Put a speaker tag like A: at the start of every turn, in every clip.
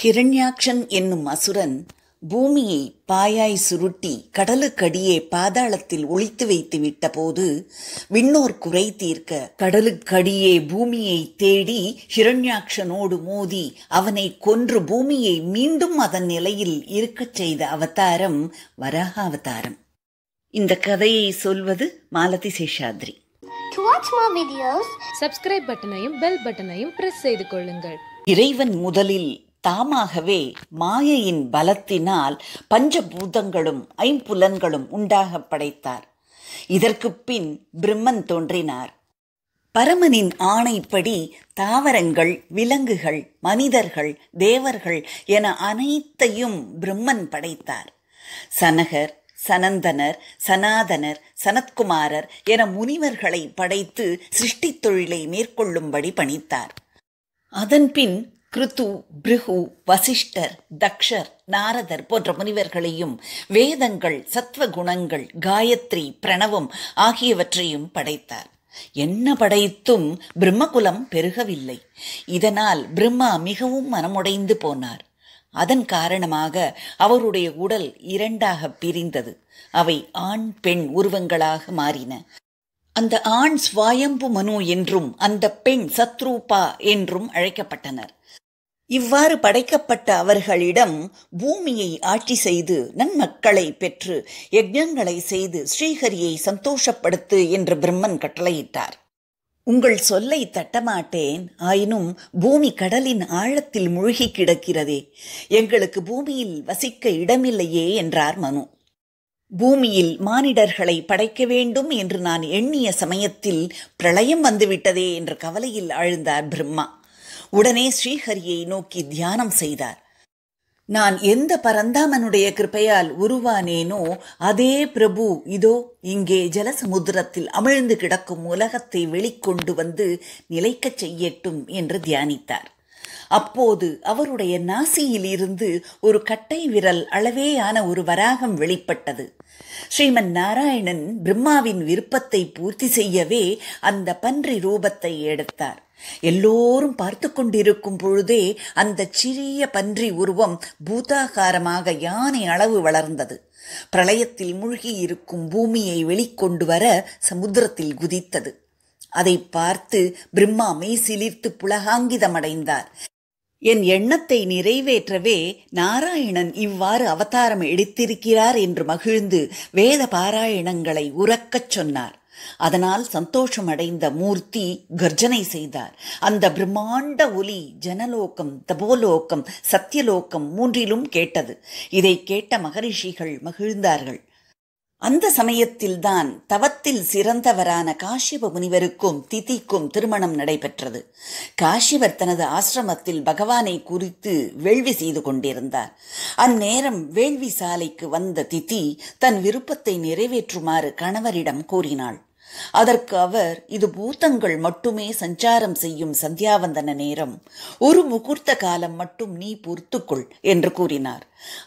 A: ஹிரண்யாக்ஷன் என்னும் அசுரன் பூமியை பாயாய் சுருட்டி கடலுக்கடியே பாதாளத்தில் ஒழித்து வைத்து விட்டபோது விண்ணோர் குறை தீர்க்க கடலுக்கடியே பூமியை தேடி ஹிரண்யாக்ஷனோடு மோதி அவனை கொன்று பூமியை மீண்டும் அதன் நிலையில் இருக்கச் செய்த அவதாரம் வராக அவதாரம் இந்த கதையை சொல்வது மாலதி சேஷாத்ரி சப்ஸ்கிரைப் பட்டனையும் பெல் பட்டனையும் பிரஸ் செய்து கொள்ளுங்கள் இறைவன் முதலில் தாமாகவே மாயையின் பலத்தினால் பஞ்சபூதங்களும் ஐம்புலன்களும் உண்டாக படைத்தார் இதற்கு பின் பிரம்மன் தோன்றினார் பரமனின் ஆணைப்படி தாவரங்கள் விலங்குகள் மனிதர்கள் தேவர்கள் என அனைத்தையும் பிரம்மன் படைத்தார் சனகர் சனந்தனர் சனாதனர் சனத்குமாரர் என முனிவர்களை படைத்து சிருஷ்டித் தொழிலை மேற்கொள்ளும்படி பணித்தார் அதன்பின் கிருத்து பிருகு வசிஷ்டர் தக்ஷர் நாரதர் போன்ற முனிவர்களையும் வேதங்கள் சத்வ குணங்கள் காயத்ரி பிரணவம் ஆகியவற்றையும் படைத்தார் என்ன படைத்தும் பிரம்மகுலம் பெருகவில்லை இதனால் பிரம்மா மிகவும் மனமுடைந்து போனார் அதன் காரணமாக அவருடைய உடல் இரண்டாக பிரிந்தது அவை ஆண் பெண் உருவங்களாக மாறின அந்த ஆண் சுவாயம்பு மனு என்றும் அந்த பெண் சத்ரூபா என்றும் அழைக்கப்பட்டனர் இவ்வாறு படைக்கப்பட்ட அவர்களிடம் பூமியை ஆட்சி செய்து நன்மக்களை பெற்று யஜ்ஞங்களை செய்து ஸ்ரீஹரியை சந்தோஷப்படுத்து என்று பிரம்மன் கட்டளையிட்டார் உங்கள் சொல்லை தட்டமாட்டேன் ஆயினும் பூமி கடலின் ஆழத்தில் மூழ்கி கிடக்கிறதே எங்களுக்கு பூமியில் வசிக்க இடமில்லையே என்றார் மனு பூமியில் மானிடர்களை படைக்க வேண்டும் என்று நான் எண்ணிய சமயத்தில் பிரளயம் வந்துவிட்டதே என்ற கவலையில் ஆழ்ந்தார் பிரம்மா உடனே ஸ்ரீஹரியை நோக்கி தியானம் செய்தார் நான் எந்த பரந்தாமனுடைய கிருப்பையால் உருவானேனோ அதே பிரபு இதோ இங்கே ஜலசமுத்திரத்தில் அமிழ்ந்து கிடக்கும் உலகத்தை வெளிக்கொண்டு வந்து நிலைக்கச் செய்யட்டும் என்று தியானித்தார் அப்போது அவருடைய நாசியில் இருந்து ஒரு கட்டை விரல் அளவேயான ஒரு வராகம் வெளிப்பட்டது ஸ்ரீமன் நாராயணன் பிரம்மாவின் விருப்பத்தை பூர்த்தி செய்யவே அந்த பன்றி ரூபத்தை எடுத்தார் எல்லோரும் பார்த்து கொண்டிருக்கும் பொழுதே அந்த சிறிய பன்றி உருவம் பூதாகாரமாக யானை அளவு வளர்ந்தது பிரளயத்தில் மூழ்கி இருக்கும் பூமியை வெளிக்கொண்டு வர சமுத்திரத்தில் குதித்தது அதை பார்த்து பிரம்மா மெய் சிலிர்த்து புலகாங்கிதமடைந்தார் என் எண்ணத்தை நிறைவேற்றவே நாராயணன் இவ்வாறு அவதாரம் எடுத்திருக்கிறார் என்று மகிழ்ந்து வேத பாராயணங்களை உறக்கச் சொன்னார் அதனால் சந்தோஷமடைந்த மூர்த்தி கர்ஜனை செய்தார் அந்த பிரம்மாண்ட ஒலி ஜனலோகம் தபோலோகம் சத்தியலோகம் மூன்றிலும் கேட்டது இதை கேட்ட மகரிஷிகள் மகிழ்ந்தார்கள் அந்த சமயத்தில்தான் தவத்தில் சிறந்தவரான காஷ்யப முனிவருக்கும் திதிக்கும் திருமணம் நடைபெற்றது காஷ்யவர் தனது ஆசிரமத்தில் பகவானை குறித்து வேள்வி செய்து கொண்டிருந்தார் அந்நேரம் வேள்வி சாலைக்கு வந்த திதி தன் விருப்பத்தை நிறைவேற்றுமாறு கணவரிடம் கூறினாள் அதற்கு அவர் இது பூத்தங்கள் மட்டுமே சஞ்சாரம் செய்யும் சந்தியாவந்தன நேரம் ஒரு முகூர்த்த காலம் மட்டும் நீ பொறுத்துக்கொள் என்று கூறினார்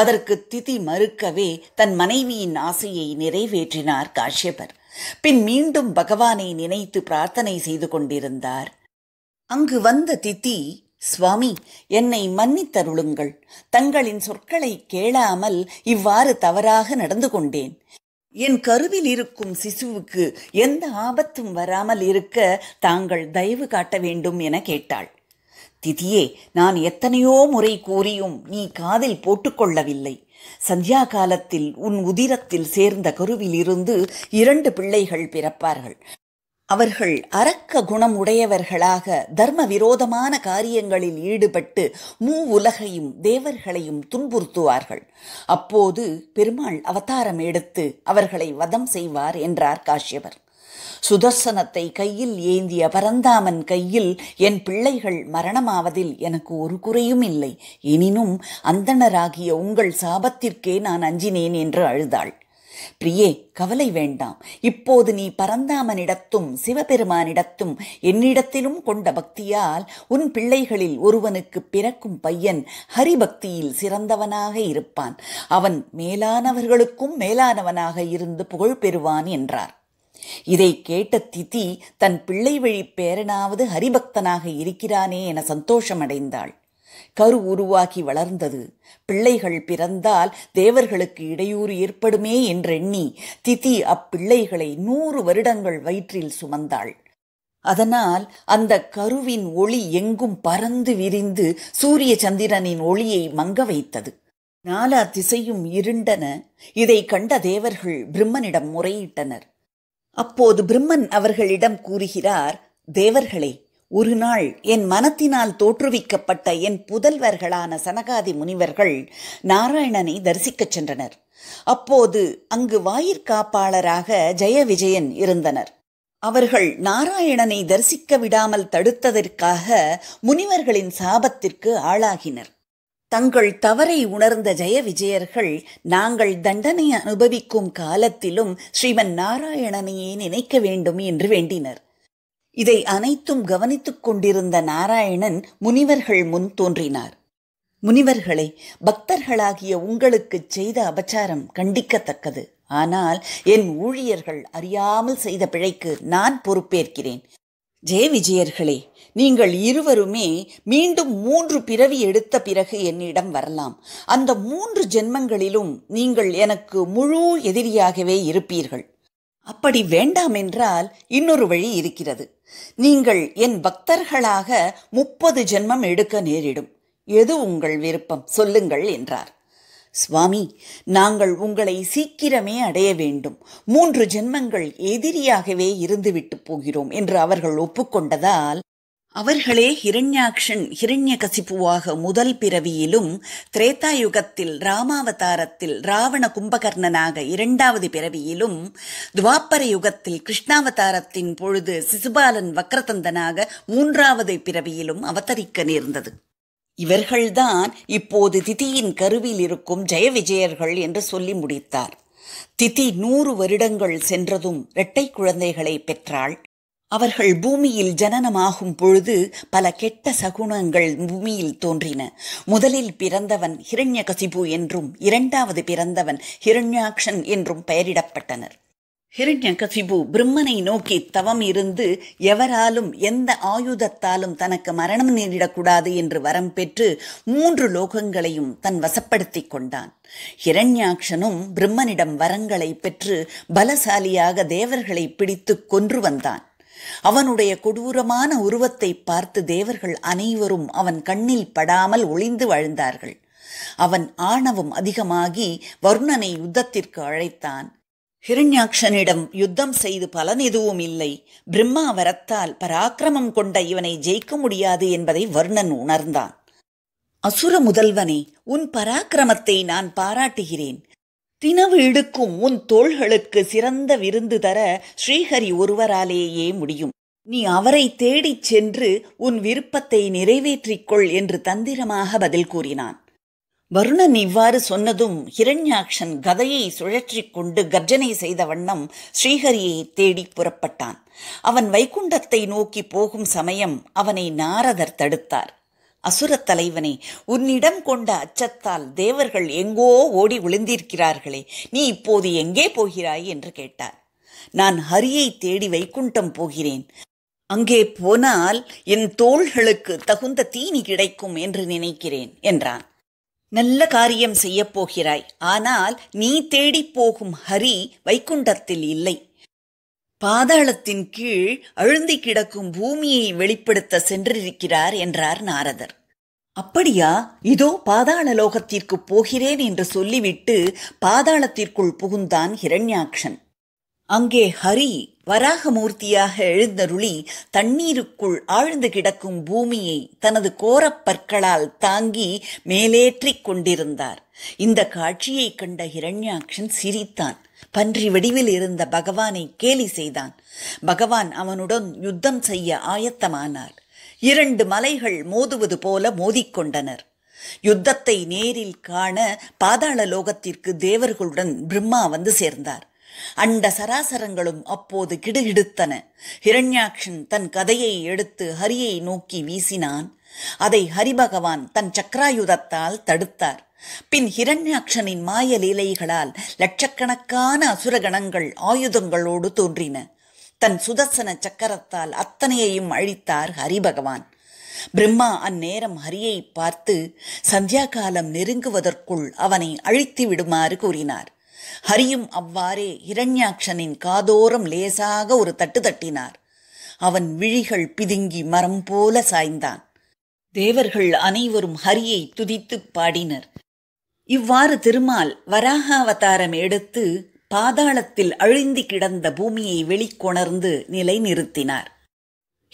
A: அதற்கு திதி மறுக்கவே தன் மனைவியின் ஆசையை நிறைவேற்றினார் காஷ்யபர் பின் மீண்டும் பகவானை நினைத்து பிரார்த்தனை செய்து கொண்டிருந்தார் அங்கு வந்த திதி சுவாமி என்னை மன்னித்தருளுங்கள் தங்களின் சொற்களை கேளாமல் இவ்வாறு தவறாக நடந்து கொண்டேன் என் கருவில் இருக்கும் சிசுவுக்கு எந்த ஆபத்தும் வராமல் இருக்க தாங்கள் தயவு காட்ட வேண்டும் என கேட்டாள் திதியே நான் எத்தனையோ முறை கூறியும் நீ காதில் போட்டுக்கொள்ளவில்லை சந்தியா காலத்தில் உன் உதிரத்தில் சேர்ந்த கருவிலிருந்து இரண்டு பிள்ளைகள் பிறப்பார்கள் அவர்கள் அரக்க குணம் உடையவர்களாக தர்ம விரோதமான காரியங்களில் ஈடுபட்டு மூ உலகையும் தேவர்களையும் துன்புறுத்துவார்கள் அப்போது பெருமாள் அவதாரம் எடுத்து அவர்களை வதம் செய்வார் என்றார் காஷ்யவர் சுதர்சனத்தை கையில் ஏந்திய பரந்தாமன் கையில் என் பிள்ளைகள் மரணமாவதில் எனக்கு ஒரு குறையும் இல்லை எனினும் அந்தணராகிய உங்கள் சாபத்திற்கே நான் அஞ்சினேன் என்று அழுதாள் பிரியே கவலை வேண்டாம் இப்போது நீ பரந்தாமனிடத்தும் சிவபெருமானிடத்தும் என்னிடத்திலும் கொண்ட பக்தியால் உன் பிள்ளைகளில் ஒருவனுக்கு பிறக்கும் பையன் ஹரிபக்தியில் சிறந்தவனாக இருப்பான் அவன் மேலானவர்களுக்கும் மேலானவனாக இருந்து புகழ் பெறுவான் என்றார் இதை கேட்ட திதி தன் பிள்ளை வழி பேரனாவது ஹரிபக்தனாக இருக்கிறானே என சந்தோஷமடைந்தாள் கரு உருவாகி வளர்ந்தது பிள்ளைகள் பிறந்தால் தேவர்களுக்கு இடையூறு ஏற்படுமே என்றெண்ணி திதி அப்பிள்ளைகளை நூறு வருடங்கள் வயிற்றில் சுமந்தாள் அதனால் அந்த கருவின் ஒளி எங்கும் பறந்து விரிந்து சூரிய சந்திரனின் ஒளியை மங்க வைத்தது நாலா திசையும் இருண்டன இதை கண்ட தேவர்கள் பிரம்மனிடம் முறையிட்டனர் அப்போது பிரம்மன் அவர்களிடம் கூறுகிறார் தேவர்களே ஒரு நாள் என் மனத்தினால் தோற்றுவிக்கப்பட்ட என் புதல்வர்களான சனகாதி முனிவர்கள் நாராயணனை தரிசிக்கச் சென்றனர் அப்போது அங்கு வாயிற்காப்பாளராக ஜெய விஜயன் இருந்தனர் அவர்கள் நாராயணனை தரிசிக்க விடாமல் தடுத்ததற்காக முனிவர்களின் சாபத்திற்கு ஆளாகினர் தங்கள் தவறை உணர்ந்த ஜெய விஜயர்கள் நாங்கள் தண்டனை அனுபவிக்கும் காலத்திலும் ஸ்ரீமன் நாராயணனையே நினைக்க வேண்டும் என்று வேண்டினர் இதை அனைத்தும் கவனித்துக் கொண்டிருந்த நாராயணன் முனிவர்கள் முன் தோன்றினார் முனிவர்களை பக்தர்களாகிய உங்களுக்கு செய்த அபச்சாரம் கண்டிக்கத்தக்கது ஆனால் என் ஊழியர்கள் அறியாமல் செய்த பிழைக்கு நான் பொறுப்பேற்கிறேன் ஜெய விஜயர்களே நீங்கள் இருவருமே மீண்டும் மூன்று பிறவி எடுத்த பிறகு என்னிடம் வரலாம் அந்த மூன்று ஜென்மங்களிலும் நீங்கள் எனக்கு முழு எதிரியாகவே இருப்பீர்கள் அப்படி வேண்டாம் என்றால் இன்னொரு வழி இருக்கிறது நீங்கள் என் பக்தர்களாக முப்பது ஜென்மம் எடுக்க நேரிடும் எது உங்கள் விருப்பம் சொல்லுங்கள் என்றார் சுவாமி நாங்கள் உங்களை சீக்கிரமே அடைய வேண்டும் மூன்று ஜென்மங்கள் எதிரியாகவே இருந்துவிட்டு போகிறோம் என்று அவர்கள் ஒப்புக்கொண்டதால் அவர்களே ஹிரண்யாக்ஷன் ஹிரண்ய கசிப்புவாக முதல் பிறவியிலும் திரேதா யுகத்தில் ராமாவதாரத்தில் ராவண கும்பகர்ணனாக இரண்டாவது பிறவியிலும் துவாப்பர யுகத்தில் கிருஷ்ணாவதாரத்தின் பொழுது சிசுபாலன் வக்ரதந்தனாக மூன்றாவது பிறவியிலும் அவதரிக்க நேர்ந்தது இவர்கள்தான் இப்போது திதியின் கருவில் இருக்கும் ஜெய விஜயர்கள் என்று சொல்லி முடித்தார் திதி நூறு வருடங்கள் சென்றதும் இரட்டை குழந்தைகளை பெற்றாள் அவர்கள் பூமியில் ஜனனமாகும் பொழுது பல கெட்ட சகுனங்கள் பூமியில் தோன்றின முதலில் பிறந்தவன் ஹிரண்யகசிபு என்றும் இரண்டாவது பிறந்தவன் ஹிரண்யாக்ஷன் என்றும் பெயரிடப்பட்டனர் ஹிரண்யகசிபு பிரம்மனை நோக்கி தவம் இருந்து எவராலும் எந்த ஆயுதத்தாலும் தனக்கு மரணம் நேரிடக்கூடாது என்று வரம் பெற்று மூன்று லோகங்களையும் தன் வசப்படுத்திக் கொண்டான் ஹிரண்யாக்ஷனும் பிரம்மனிடம் வரங்களை பெற்று பலசாலியாக தேவர்களை பிடித்து கொன்று வந்தான் அவனுடைய கொடூரமான உருவத்தை பார்த்து தேவர்கள் அனைவரும் அவன் கண்ணில் படாமல் ஒளிந்து வாழ்ந்தார்கள் அவன் ஆணவம் அதிகமாகி வருணனை யுத்தத்திற்கு அழைத்தான் ஹிரண்யாக்ஷனிடம் யுத்தம் செய்து பலன் எதுவும் இல்லை பிரம்மா வரத்தால் பராக்கிரமம் கொண்ட இவனை ஜெயிக்க முடியாது என்பதை வர்ணன் உணர்ந்தான் அசுர முதல்வனே உன் பராக்கிரமத்தை நான் பாராட்டுகிறேன் தினவு இடுக்கும் உன் தோள்களுக்கு சிறந்த விருந்து தர ஸ்ரீஹரி ஒருவராலேயே முடியும் நீ அவரை தேடிச் சென்று உன் விருப்பத்தை நிறைவேற்றிக்கொள் என்று தந்திரமாக பதில் கூறினான் வருணன் இவ்வாறு சொன்னதும் ஹிரண்யாக்ஷன் கதையை சுழற்றி கொண்டு கர்ஜனை செய்த வண்ணம் ஸ்ரீஹரியை தேடி புறப்பட்டான் அவன் வைகுண்டத்தை நோக்கி போகும் சமயம் அவனை நாரதர் தடுத்தார் அசுரத் தலைவனே உன்னிடம் கொண்ட அச்சத்தால் தேவர்கள் எங்கோ ஓடி விழுந்திருக்கிறார்களே நீ இப்போது எங்கே போகிறாய் என்று கேட்டார் நான் ஹரியை தேடி வைக்குண்டம் போகிறேன் அங்கே போனால் என் தோள்களுக்கு தகுந்த தீனி கிடைக்கும் என்று நினைக்கிறேன் என்றான் நல்ல காரியம் செய்யப் போகிறாய் ஆனால் நீ தேடிப் போகும் ஹரி வைக்குண்டத்தில் இல்லை பாதாளத்தின் கீழ் அழுந்தி கிடக்கும் பூமியை வெளிப்படுத்த சென்றிருக்கிறார் என்றார் நாரதர் அப்படியா இதோ பாதாள லோகத்திற்கு போகிறேன் என்று சொல்லிவிட்டு பாதாளத்திற்குள் புகுந்தான் ஹிரண்யாக்ஷன் அங்கே ஹரி வராகமூர்த்தியாக எழுந்தருளி தண்ணீருக்குள் ஆழ்ந்து கிடக்கும் பூமியை தனது கோரப்பற்களால் தாங்கி மேலேற்றிக் கொண்டிருந்தார் இந்த காட்சியை கண்ட ஹிரண்யாக்ஷன் சிரித்தான் பன்றி வடிவில் இருந்த பகவானை கேலி செய்தான் பகவான் அவனுடன் யுத்தம் செய்ய ஆயத்தமானார் இரண்டு மலைகள் மோதுவது போல மோதிக்கொண்டனர் யுத்தத்தை நேரில் காண பாதாள லோகத்திற்கு தேவர்களுடன் பிரம்மா வந்து சேர்ந்தார் அண்ட சராசரங்களும் அப்போது கிடுகிடுத்தன ஹிரண்யாக்ஷன் தன் கதையை எடுத்து ஹரியை நோக்கி வீசினான் அதை ஹரிபகவான் தன் சக்கராயுதத்தால் தடுத்தார் பின் ஹிரண்யாக்ஷனின் மாய லீலைகளால் லட்சக்கணக்கான அசுரகணங்கள் ஆயுதங்களோடு தோன்றின தன் சுதர்சன சக்கரத்தால் அத்தனையையும் அழித்தார் ஹரிபகவான் பிரம்மா அந்நேரம் ஹரியை பார்த்து சந்தியா காலம் நெருங்குவதற்குள் அவனை அழித்து விடுமாறு கூறினார் ஹரியும் அவ்வாறே இரண்யாட்சனின் காதோரம் லேசாக ஒரு தட்டு தட்டினார் அவன் விழிகள் பிதுங்கி மரம் போல சாய்ந்தான் தேவர்கள் அனைவரும் ஹரியை துதித்து பாடினர் இவ்வாறு திருமால் வராக அவதாரம் எடுத்து பாதாளத்தில் அழிந்து கிடந்த பூமியை வெளிக்கொணர்ந்து நிலை நிறுத்தினார்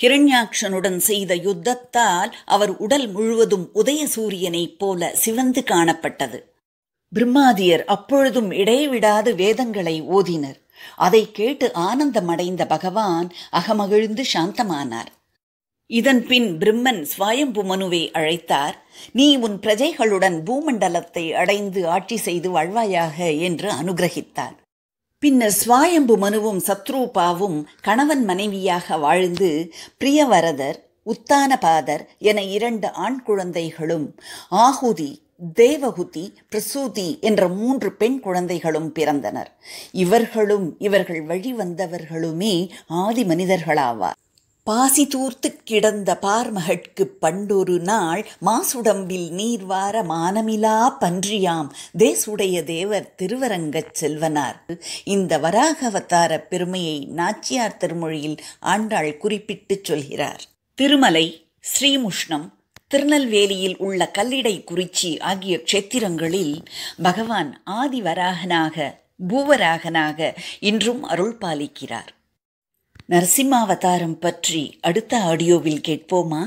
A: ஹிரண்யாட்சனுடன் செய்த யுத்தத்தால் அவர் உடல் முழுவதும் உதய சூரியனைப் போல சிவந்து காணப்பட்டது பிரம்மாதியர் அப்பொழுதும் இடைவிடாது வேதங்களை ஓதினர் அதை கேட்டு ஆனந்தமடைந்த பகவான் அகமகிழ்ந்து சாந்தமானார் இதன் பின் பிரம்மன் மனுவை அழைத்தார் நீ உன் பிரஜைகளுடன் பூமண்டலத்தை அடைந்து ஆட்சி செய்து வாழ்வாயாக என்று அனுகிரகித்தார் பின்னர் ஸ்வாயம்பு மனுவும் சத்ரூபாவும் கணவன் மனைவியாக வாழ்ந்து பிரியவரதர் உத்தானபாதர் என இரண்டு ஆண் குழந்தைகளும் ஆகுதி தேவகுதி பிரசூதி என்ற மூன்று பெண் குழந்தைகளும் பிறந்தனர் இவர்களும் இவர்கள் வழி வந்தவர்களுமே ஆதி மனிதர்களாவார் பாசி தூர்த்து கிடந்த பார்மகட்கு பண்டொரு நாள் மாசுடம்பில் நீர்வார மானமிலா பன்றியாம் தேசுடைய தேவர் திருவரங்கச் செல்வனார் இந்த வராகவதார பெருமையை நாச்சியார் திருமொழியில் ஆண்டாள் குறிப்பிட்டு சொல்கிறார் திருமலை ஸ்ரீமுஷ்ணம் திருநெல்வேலியில் உள்ள கல்லிடை குறிச்சி ஆகிய க்ஷேத்திரங்களில் பகவான் ஆதிவராகனாக பூவராகனாக இன்றும் அருள் பாலிக்கிறார் நரசிம்மாவதாரம் பற்றி அடுத்த ஆடியோவில் கேட்போமா